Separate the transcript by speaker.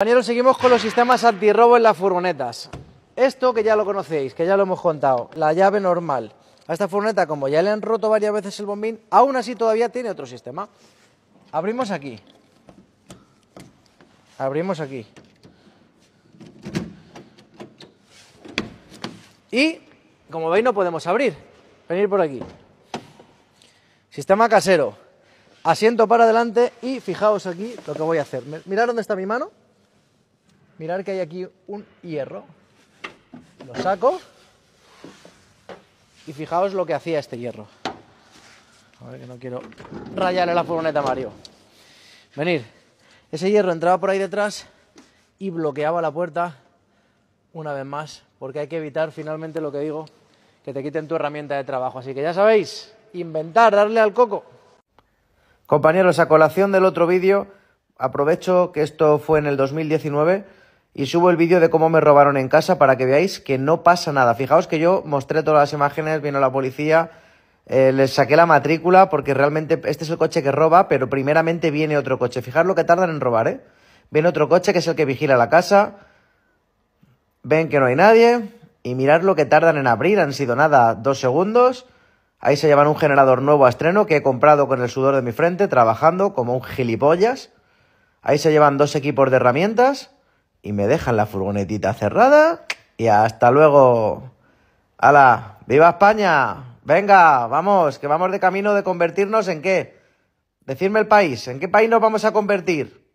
Speaker 1: Compañeros, seguimos con los sistemas antirrobo en las furgonetas. Esto que ya lo conocéis, que ya lo hemos contado, la llave normal. A esta furgoneta, como ya le han roto varias veces el bombín, aún así todavía tiene otro sistema. Abrimos aquí. Abrimos aquí. Y, como veis, no podemos abrir. Venir por aquí. Sistema casero. Asiento para adelante y fijaos aquí lo que voy a hacer. Mirad dónde está mi mano. Mirar que hay aquí un hierro. Lo saco. Y fijaos lo que hacía este hierro. A ver, que no quiero rayarle la furgoneta Mario. Venir. Ese hierro entraba por ahí detrás y bloqueaba la puerta una vez más, porque hay que evitar finalmente lo que digo, que te quiten tu herramienta de trabajo. Así que ya sabéis, inventar, darle al coco.
Speaker 2: Compañeros, a colación del otro vídeo, aprovecho que esto fue en el 2019 y subo el vídeo de cómo me robaron en casa para que veáis que no pasa nada. Fijaos que yo mostré todas las imágenes, vino la policía, eh, les saqué la matrícula porque realmente este es el coche que roba, pero primeramente viene otro coche. fijar lo que tardan en robar, ¿eh? Viene otro coche que es el que vigila la casa, ven que no hay nadie y mirad lo que tardan en abrir, han sido nada, dos segundos. Ahí se llevan un generador nuevo a estreno que he comprado con el sudor de mi frente, trabajando como un gilipollas. Ahí se llevan dos equipos de herramientas y me dejan la furgonetita cerrada y hasta luego. ¡Hala! ¡Viva España! Venga, vamos, que vamos de camino de convertirnos en qué. decirme el país, ¿en qué país nos vamos a convertir?